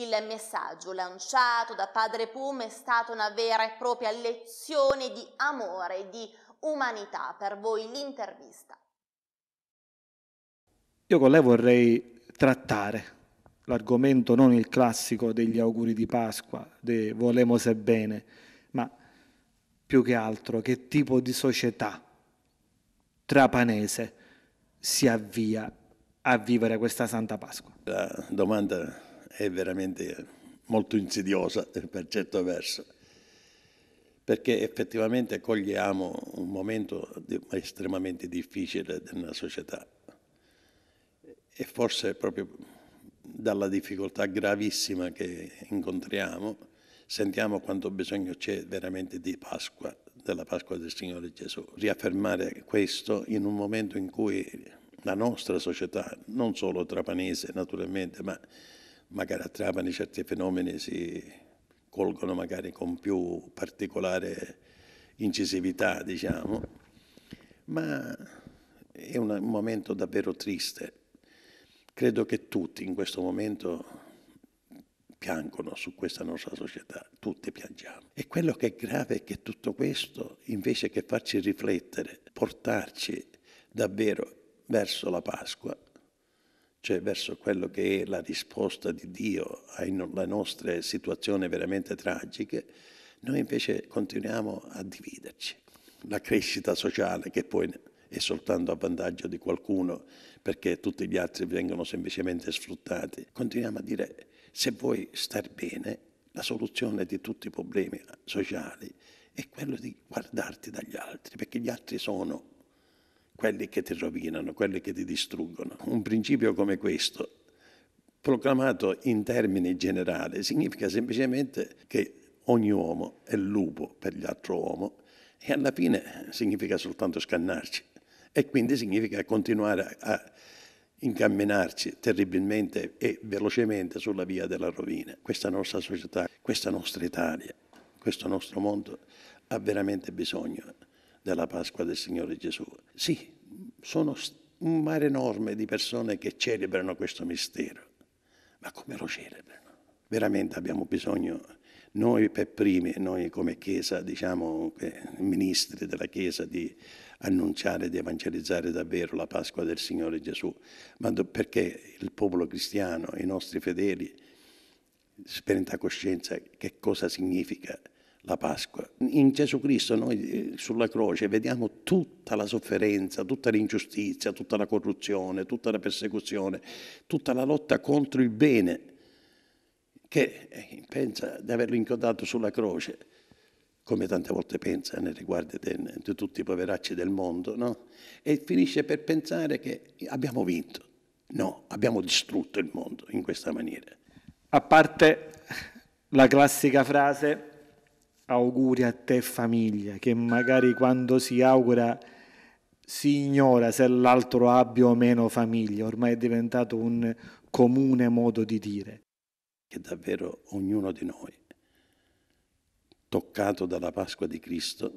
Il messaggio lanciato da Padre Pum è stata una vera e propria lezione di amore, e di umanità. Per voi l'intervista. Io con lei vorrei trattare l'argomento, non il classico degli auguri di Pasqua, de volemos bene, ma più che altro che tipo di società trapanese si avvia a vivere questa Santa Pasqua. La domanda è veramente molto insidiosa per certo verso, perché effettivamente cogliamo un momento estremamente difficile nella società e forse proprio dalla difficoltà gravissima che incontriamo sentiamo quanto bisogno c'è veramente di Pasqua, della Pasqua del Signore Gesù. Riaffermare questo in un momento in cui la nostra società, non solo trapanese naturalmente, ma magari a Trapani certi fenomeni si colgono magari con più particolare incisività, diciamo, ma è un momento davvero triste. Credo che tutti in questo momento piangono su questa nostra società, tutti piangiamo. E quello che è grave è che tutto questo, invece che farci riflettere, portarci davvero verso la Pasqua, cioè verso quello che è la risposta di Dio alle nostre situazioni veramente tragiche, noi invece continuiamo a dividerci. La crescita sociale che poi è soltanto a vantaggio di qualcuno perché tutti gli altri vengono semplicemente sfruttati. Continuiamo a dire se vuoi star bene, la soluzione di tutti i problemi sociali è quello di guardarti dagli altri, perché gli altri sono quelli che ti rovinano, quelli che ti distruggono. Un principio come questo, proclamato in termini generali, significa semplicemente che ogni uomo è lupo per gli altri uomo e alla fine significa soltanto scannarci e quindi significa continuare a incamminarci terribilmente e velocemente sulla via della rovina. Questa nostra società, questa nostra Italia, questo nostro mondo ha veramente bisogno della Pasqua del Signore Gesù. Sì, sono un mare enorme di persone che celebrano questo mistero. Ma come lo celebrano? Veramente abbiamo bisogno, noi per primi, noi come Chiesa, diciamo, ministri della Chiesa, di annunciare, di evangelizzare davvero la Pasqua del Signore Gesù, ma perché il popolo cristiano, i nostri fedeli, prenda coscienza che cosa significa la Pasqua. In Gesù Cristo noi eh, sulla croce vediamo tutta la sofferenza, tutta l'ingiustizia, tutta la corruzione, tutta la persecuzione, tutta la lotta contro il bene che eh, pensa di averlo inchiodato sulla croce, come tante volte pensa nei riguardi di tutti i poveracci del mondo, no? e finisce per pensare che abbiamo vinto. No, abbiamo distrutto il mondo in questa maniera. A parte la classica frase auguri a te famiglia, che magari quando si augura si ignora se l'altro abbia o meno famiglia, ormai è diventato un comune modo di dire. Che davvero ognuno di noi, toccato dalla Pasqua di Cristo,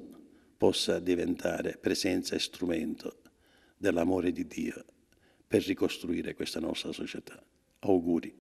possa diventare presenza e strumento dell'amore di Dio per ricostruire questa nostra società. Auguri.